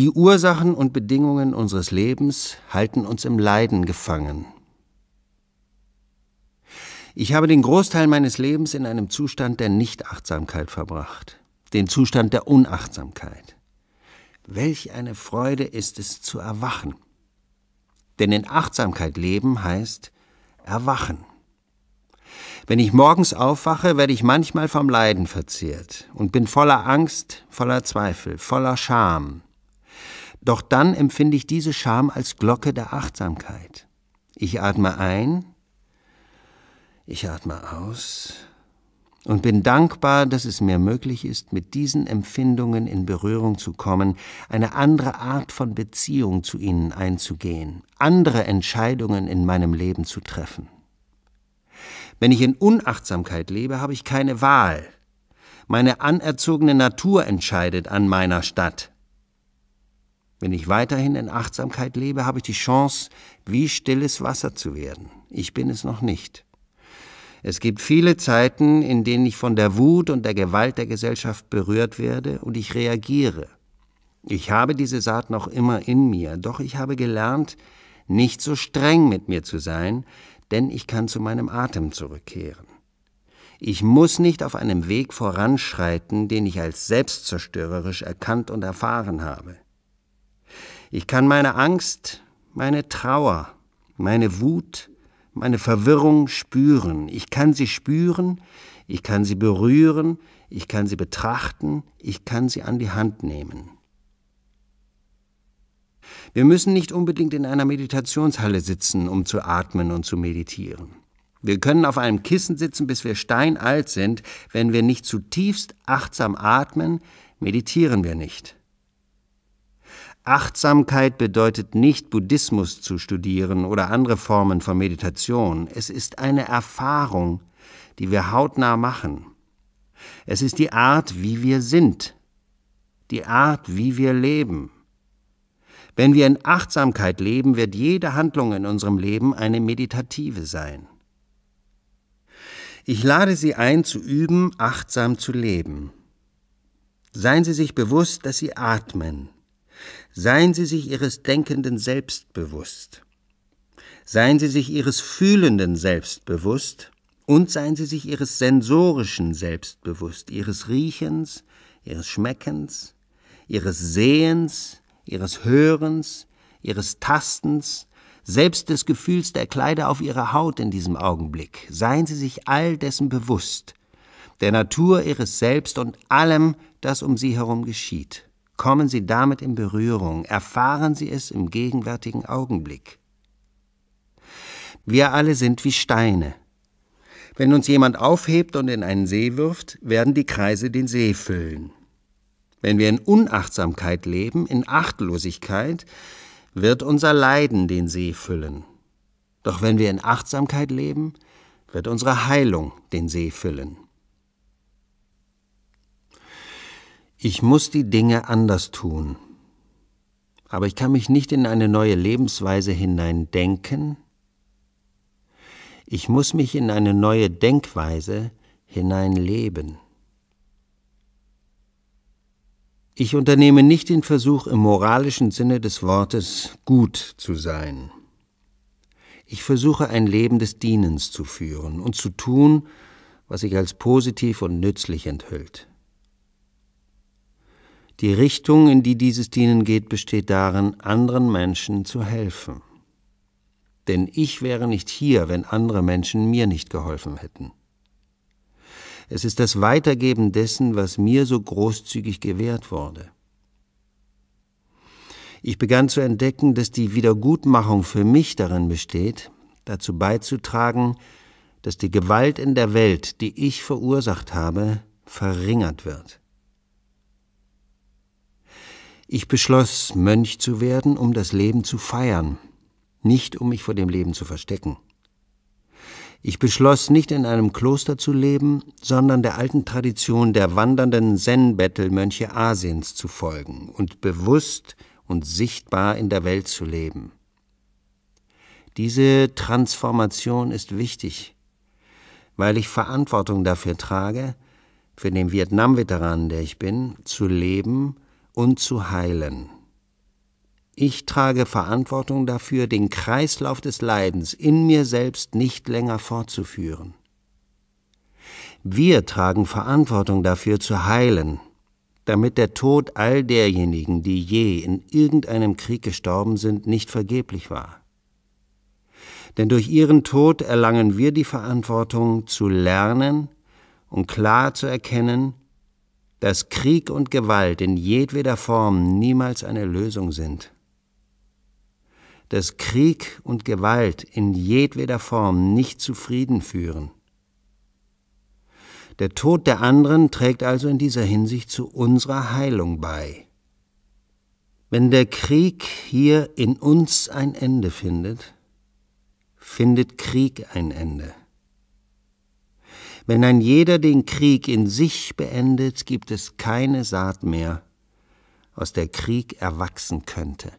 Die Ursachen und Bedingungen unseres Lebens halten uns im Leiden gefangen. Ich habe den Großteil meines Lebens in einem Zustand der Nichtachtsamkeit verbracht, den Zustand der Unachtsamkeit. Welch eine Freude ist es zu erwachen. Denn in Achtsamkeit leben heißt erwachen. Wenn ich morgens aufwache, werde ich manchmal vom Leiden verzehrt und bin voller Angst, voller Zweifel, voller Scham, doch dann empfinde ich diese Scham als Glocke der Achtsamkeit. Ich atme ein, ich atme aus und bin dankbar, dass es mir möglich ist, mit diesen Empfindungen in Berührung zu kommen, eine andere Art von Beziehung zu ihnen einzugehen, andere Entscheidungen in meinem Leben zu treffen. Wenn ich in Unachtsamkeit lebe, habe ich keine Wahl. Meine anerzogene Natur entscheidet an meiner Stadt. Wenn ich weiterhin in Achtsamkeit lebe, habe ich die Chance, wie stilles Wasser zu werden. Ich bin es noch nicht. Es gibt viele Zeiten, in denen ich von der Wut und der Gewalt der Gesellschaft berührt werde und ich reagiere. Ich habe diese Saat noch immer in mir, doch ich habe gelernt, nicht so streng mit mir zu sein, denn ich kann zu meinem Atem zurückkehren. Ich muss nicht auf einem Weg voranschreiten, den ich als selbstzerstörerisch erkannt und erfahren habe. Ich kann meine Angst, meine Trauer, meine Wut, meine Verwirrung spüren. Ich kann sie spüren, ich kann sie berühren, ich kann sie betrachten, ich kann sie an die Hand nehmen. Wir müssen nicht unbedingt in einer Meditationshalle sitzen, um zu atmen und zu meditieren. Wir können auf einem Kissen sitzen, bis wir steinalt sind. Wenn wir nicht zutiefst achtsam atmen, meditieren wir nicht. Achtsamkeit bedeutet nicht Buddhismus zu studieren oder andere Formen von Meditation, es ist eine Erfahrung, die wir hautnah machen. Es ist die Art, wie wir sind, die Art, wie wir leben. Wenn wir in Achtsamkeit leben, wird jede Handlung in unserem Leben eine meditative sein. Ich lade Sie ein, zu üben, achtsam zu leben. Seien Sie sich bewusst, dass Sie atmen, Seien Sie sich Ihres Denkenden selbst bewusst. Seien Sie sich Ihres Fühlenden selbst bewusst und seien Sie sich Ihres Sensorischen selbst bewusst, Ihres Riechens, Ihres Schmeckens, Ihres Sehens, Ihres Hörens, Ihres Tastens, selbst des Gefühls der Kleider auf Ihrer Haut in diesem Augenblick. Seien Sie sich all dessen bewusst, der Natur Ihres Selbst und allem, das um Sie herum geschieht. Kommen Sie damit in Berührung, erfahren Sie es im gegenwärtigen Augenblick. Wir alle sind wie Steine. Wenn uns jemand aufhebt und in einen See wirft, werden die Kreise den See füllen. Wenn wir in Unachtsamkeit leben, in Achtlosigkeit, wird unser Leiden den See füllen. Doch wenn wir in Achtsamkeit leben, wird unsere Heilung den See füllen. Ich muss die Dinge anders tun. Aber ich kann mich nicht in eine neue Lebensweise hineindenken. Ich muss mich in eine neue Denkweise hineinleben. Ich unternehme nicht den Versuch, im moralischen Sinne des Wortes gut zu sein. Ich versuche ein Leben des Dienens zu führen und zu tun, was sich als positiv und nützlich enthüllt. Die Richtung, in die dieses Dienen geht, besteht darin, anderen Menschen zu helfen. Denn ich wäre nicht hier, wenn andere Menschen mir nicht geholfen hätten. Es ist das Weitergeben dessen, was mir so großzügig gewährt wurde. Ich begann zu entdecken, dass die Wiedergutmachung für mich darin besteht, dazu beizutragen, dass die Gewalt in der Welt, die ich verursacht habe, verringert wird. Ich beschloss, Mönch zu werden, um das Leben zu feiern, nicht um mich vor dem Leben zu verstecken. Ich beschloss, nicht in einem Kloster zu leben, sondern der alten Tradition der wandernden Zen-Bettelmönche Asiens zu folgen und bewusst und sichtbar in der Welt zu leben. Diese Transformation ist wichtig, weil ich Verantwortung dafür trage, für den Vietnam-Veteran, der ich bin, zu leben und zu heilen. Ich trage Verantwortung dafür, den Kreislauf des Leidens in mir selbst nicht länger fortzuführen. Wir tragen Verantwortung dafür zu heilen, damit der Tod all derjenigen, die je in irgendeinem Krieg gestorben sind, nicht vergeblich war. Denn durch ihren Tod erlangen wir die Verantwortung zu lernen und klar zu erkennen, dass Krieg und Gewalt in jedweder Form niemals eine Lösung sind. Dass Krieg und Gewalt in jedweder Form nicht zu Frieden führen. Der Tod der anderen trägt also in dieser Hinsicht zu unserer Heilung bei. Wenn der Krieg hier in uns ein Ende findet, findet Krieg ein Ende. Wenn ein jeder den Krieg in sich beendet, gibt es keine Saat mehr, aus der Krieg erwachsen könnte.